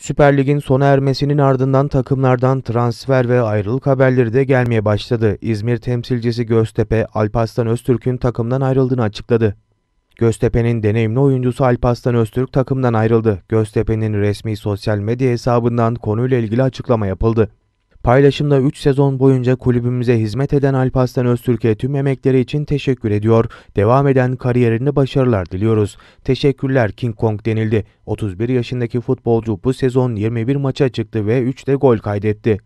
Süper Lig'in sona ermesinin ardından takımlardan transfer ve ayrılık haberleri de gelmeye başladı. İzmir temsilcisi Göztepe, Alparslan Öztürk'ün takımdan ayrıldığını açıkladı. Göztepe'nin deneyimli oyuncusu Alparslan Öztürk takımdan ayrıldı. Göztepe'nin resmi sosyal medya hesabından konuyla ilgili açıklama yapıldı. Paylaşımda 3 sezon boyunca kulübümüze hizmet eden Alparslan Öztürk'e tüm emekleri için teşekkür ediyor. Devam eden kariyerinde başarılar diliyoruz. Teşekkürler King Kong denildi. 31 yaşındaki futbolcu bu sezon 21 maça çıktı ve 3 de gol kaydetti.